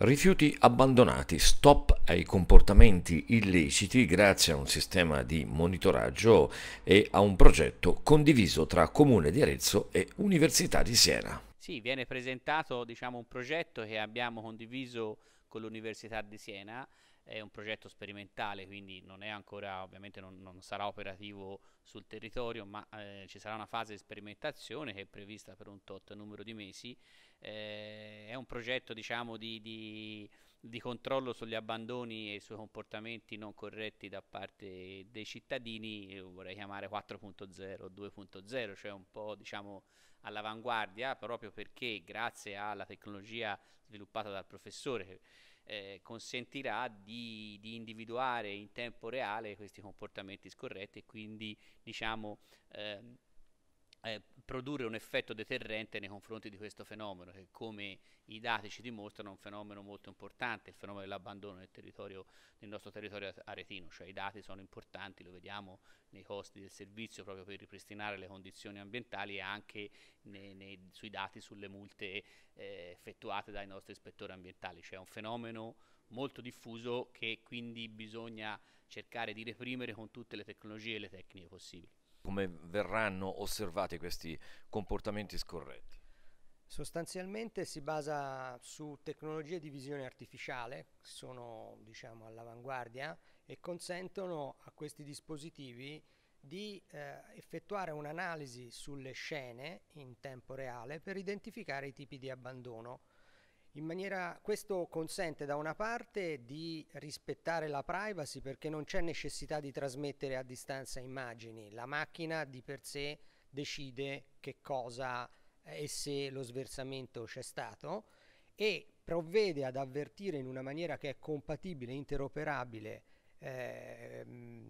Rifiuti abbandonati, stop ai comportamenti illeciti grazie a un sistema di monitoraggio e a un progetto condiviso tra Comune di Arezzo e Università di Siena. Sì, viene presentato diciamo, un progetto che abbiamo condiviso con l'Università di Siena, è un progetto sperimentale, quindi non è ancora, ovviamente non, non sarà operativo sul territorio, ma eh, ci sarà una fase di sperimentazione che è prevista per un tot numero di mesi eh, è un progetto diciamo, di, di, di, controllo sugli abbandoni e sui comportamenti non corretti da parte dei cittadini, vorrei chiamare 4.0, 2.0, cioè un po' diciamo, all'avanguardia, proprio perché grazie alla tecnologia sviluppata dal professore eh, consentirà di, di, individuare in tempo reale questi comportamenti scorretti e quindi diciamo... Eh, eh, produrre un effetto deterrente nei confronti di questo fenomeno, che come i dati ci dimostrano è un fenomeno molto importante, il fenomeno dell'abbandono nel, nel, nostro territorio aretino, cioè i dati sono importanti, lo vediamo nei costi del servizio proprio per ripristinare le condizioni ambientali e anche nei, nei, sui dati sulle multe eh, effettuate dai nostri ispettori ambientali, cioè è un fenomeno molto diffuso che quindi bisogna cercare di reprimere con tutte le tecnologie e le tecniche possibili come verranno osservati questi comportamenti scorretti? Sostanzialmente si basa su tecnologie di visione artificiale, sono diciamo, all'avanguardia e consentono a questi dispositivi di eh, effettuare un'analisi sulle scene in tempo reale per identificare i tipi di abbandono Maniera, questo consente da una parte di rispettare la privacy perché non c'è necessità di trasmettere a distanza immagini, la macchina di per sé decide che cosa eh, e se lo sversamento c'è stato e provvede ad avvertire in una maniera che è compatibile, interoperabile eh,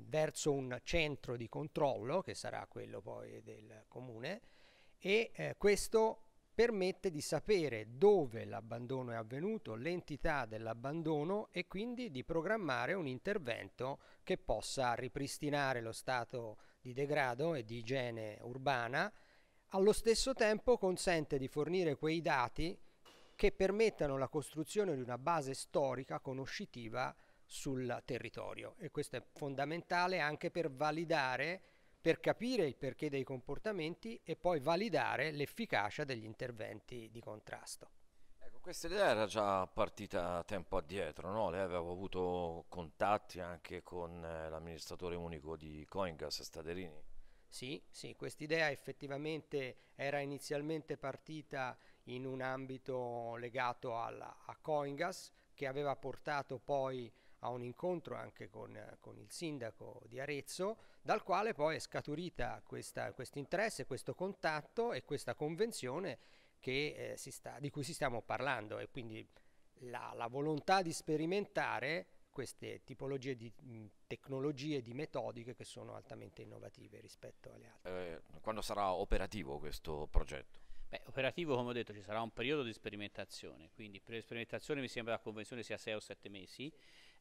verso un centro di controllo che sarà quello poi del comune e eh, questo permette di sapere dove l'abbandono è avvenuto, l'entità dell'abbandono e quindi di programmare un intervento che possa ripristinare lo stato di degrado e di igiene urbana. Allo stesso tempo consente di fornire quei dati che permettano la costruzione di una base storica conoscitiva sul territorio e questo è fondamentale anche per validare per capire il perché dei comportamenti e poi validare l'efficacia degli interventi di contrasto. Ecco, questa idea era già partita tempo addietro, no? lei aveva avuto contatti anche con eh, l'amministratore unico di Coingas, Staderini. Sì, sì, quest'idea effettivamente era inizialmente partita in un ambito legato alla, a Coingas che aveva portato poi a un incontro anche con, eh, con il sindaco di Arezzo, dal quale poi è scaturita questo interesse, questo contatto e questa convenzione che, eh, sta, di cui si stiamo parlando e quindi la, la volontà di sperimentare queste tipologie di tecnologie, di metodiche che sono altamente innovative rispetto alle altre. Eh, quando sarà operativo questo progetto? Beh, operativo, come ho detto, ci sarà un periodo di sperimentazione, quindi per sperimentazione mi sembra la convenzione sia 6 o 7 mesi,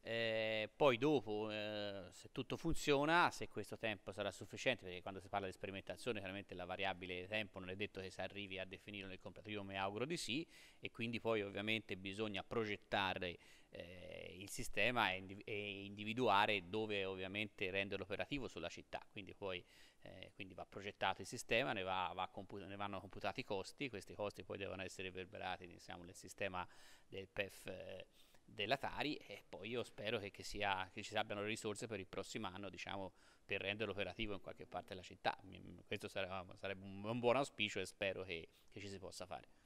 eh, poi dopo, eh, se tutto funziona, se questo tempo sarà sufficiente, perché quando si parla di sperimentazione, chiaramente la variabile tempo non è detto che si arrivi a definirlo nel completo, io mi auguro di sì, e quindi poi ovviamente bisogna progettare eh, il sistema e, e, individuare dove ovviamente renderlo operativo sulla città, quindi poi eh, quindi va progettato il sistema, ne, va, va ne, vanno computati i costi, questi costi poi devono essere riverberati diciamo, nel sistema del PEF eh, dell'Atari e poi io spero che, che, sia, che ci abbiano le risorse per il prossimo anno diciamo, per renderlo operativo in qualche parte della città. Questo sarebbe, un, buon auspicio e spero che, che ci si possa fare.